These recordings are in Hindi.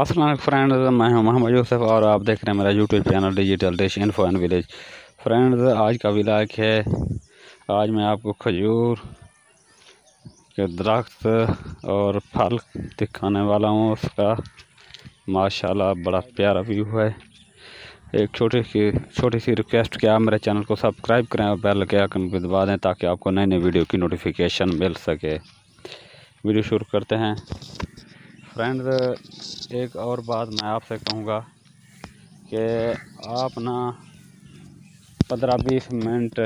असल फ्रेंड्स मैं हूं मोहम्मद यूसुफ और आप देख रहे हैं मेरा YouTube channel digital dish info and village friends आज का विलाक है आज मैं आपको खजूर के दरख्त और फल दिखाने वाला हूं उसका माशाल्लाह बड़ा प्यारा व्यू है एक छोटी सी छोटी सी रिक्वेस्ट कि आप मेरे चैनल को सब्सक्राइब करें और बैल के आइकन भी दबा दें ताकि आपको नए नए वीडियो की नोटिफिकेशन मिल सके वीडियो शुरू करते हैं फ्रेंड एक और बात मैं आपसे कहूँगा कि आप ना पंद्रह बीस मिनट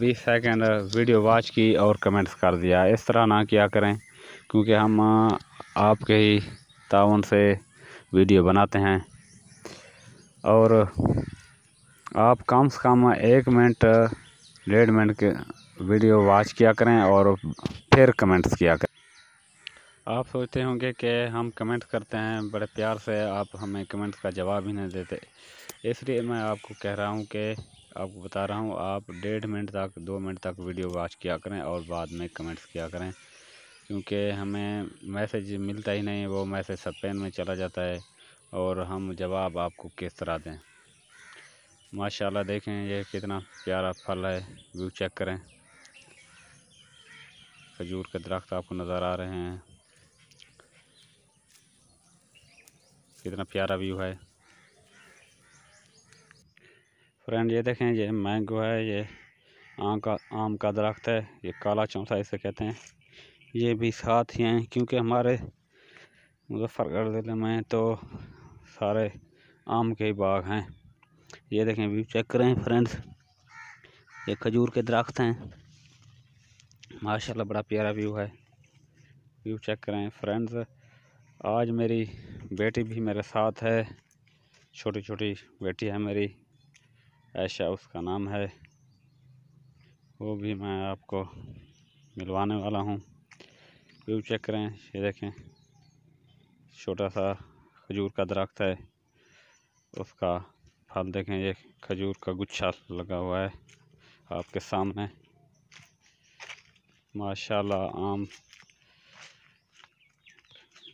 बीस सेकेंड वीडियो वॉच की और कमेंट्स कर दिया इस तरह ना किया करें क्योंकि हम आपके ही ताउन से वीडियो बनाते हैं और आप कम से कम एक मिनट डेढ़ मिनट के वीडियो वॉच किया करें और फिर कमेंट्स किया करें आप सोचते होंगे कि हम कमेंट करते हैं बड़े प्यार से आप हमें कमेंट का जवाब ही नहीं देते इसलिए मैं आपको कह रहा हूँ कि आपको बता रहा हूँ आप डेढ़ मिनट तक दो मिनट तक वीडियो वॉच किया करें और बाद में कमेंट्स किया करें क्योंकि हमें मैसेज मिलता ही नहीं वो मैसेज सपेन में चला जाता है और हम जवाब आपको किस तरह दें माशाल्लाह देखें ये कितना प्यारा फल है व्यू चेक करें खजूर के दरख्त आपको नज़र आ रहे हैं कितना प्यारा व्यू है फ्रेंड ये देखें ये मैंगो है ये आम का आम का दरख्त है ये काला चौथा इसे कहते हैं ये भी साथ ही हैं क्योंकि हमारे मुजफ्फरगढ़ ज़िले में तो सारे आम के ही बाग हैं ये देखें व्यू चेक करें फ्रेंड्स ये खजूर के दरख्त हैं माशाल्लाह बड़ा प्यारा व्यू है व्यू चेक करें फ्रेंड्स आज मेरी बेटी भी मेरे साथ है छोटी छोटी बेटी है मेरी ऐशा उसका नाम है वो भी मैं आपको मिलवाने वाला हूँ व्यू चेक करें ये देखें छोटा सा खजूर का दरख्त है उसका फल देखें ये खजूर का गुच्छा लगा हुआ है आपके सामने माशाल्लाह आम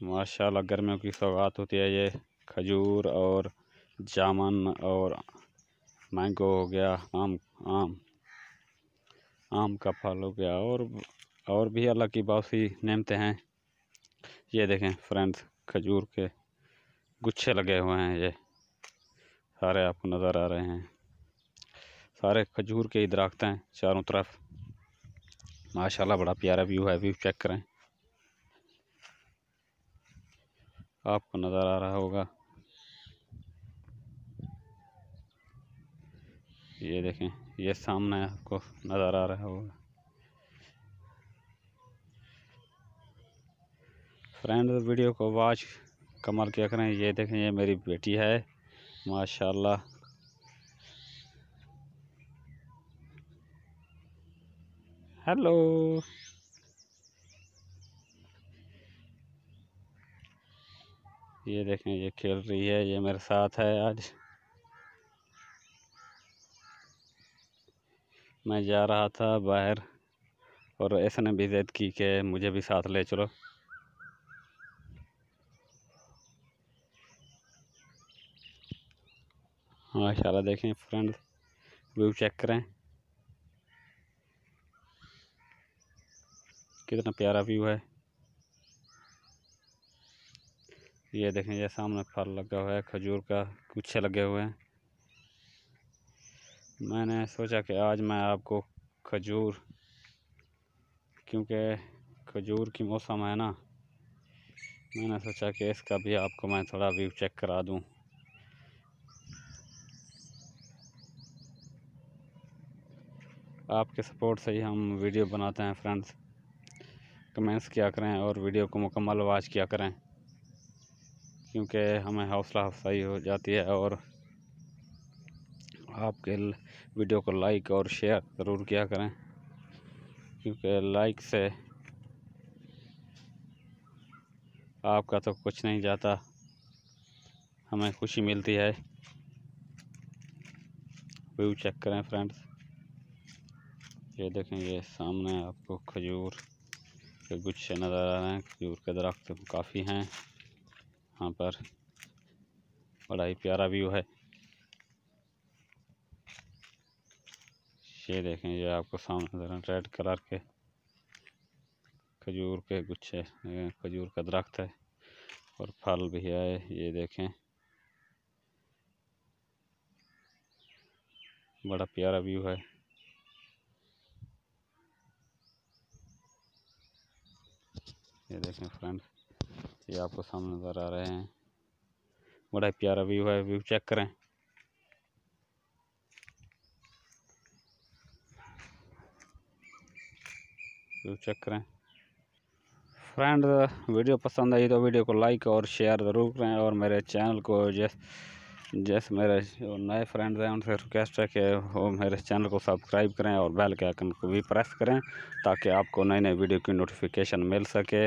माशाल्लाह गर्मियों की सौगात होती है ये खजूर और जामन और मैंगो हो गया आम आम आम का फल हो गया और और भी अल्लाह की बहुत सी नियमते हैं ये देखें फ्रेंड्स खजूर के गुच्छे लगे हुए हैं ये सारे आपको नज़र आ रहे हैं सारे खजूर के ही दरख्त हैं चारों तरफ माशाल्लाह बड़ा प्यारा व्यू है व्यू चेक करें आपको नज़र आ रहा होगा ये देखें ये सामने आपको नज़र आ रहा होगा फ्रेंड वीडियो को वाच कमर क्या करें ये देखें ये मेरी बेटी है माशाल्लाह हेलो ये देखें ये खेल रही है ये मेरे साथ है आज मैं जा रहा था बाहर और इसने भी ज़िद की कि मुझे भी साथ ले चलो माशाला देखें फ्रेंड व्यू चेक करें कितना प्यारा व्यू है ये देखें ये सामने फल लगा हुआ है खजूर का गुच्छे लगे हुए हैं मैंने सोचा कि आज मैं आपको खजूर क्योंकि खजूर की मौसम है ना मैंने सोचा कि इसका भी आपको मैं थोड़ा व्यू चेक करा दूं आपके सपोर्ट से ही हम वीडियो बनाते हैं फ्रेंड्स कमेंट्स किया करें और वीडियो को मुकम्मल वाच किया करें क्योंकि हमें हौसला अफजाई हो जाती है और आपके वीडियो को लाइक और शेयर ज़रूर किया करें क्योंकि लाइक से आपका तो कुछ नहीं जाता हमें खुशी मिलती है व्यू चेक करें फ्रेंड्स ये देखें ये सामने आपको खजूर के गुच्छे नज़र आ रहे हैं खजूर के दरख्त काफ़ी हैं यहाँ पर बड़ा ही प्यारा व्यू है ये देखें ये आपको सामने रेड कलर के खजूर के गुच्छे खजूर का दरख्त है और फल भी है ये देखें बड़ा प्यारा व्यू है ये देखें फ्रेंड ये आपको सामने नज़र आ रहे हैं बड़ा प्यारा व्यू है व्यू चेक करें व्यू चेक करें फ्रेंड वीडियो पसंद आई तो वीडियो को लाइक और शेयर ज़रूर करें और मेरे चैनल को जैस जैसे मेरे नए फ्रेंड्स हैं उनसे रिक्वेस्ट है कि वो मेरे चैनल को सब्सक्राइब करें और बेल के आइकन को भी प्रेस करें ताकि आपको नई नई वीडियो की नोटिफिकेशन मिल सके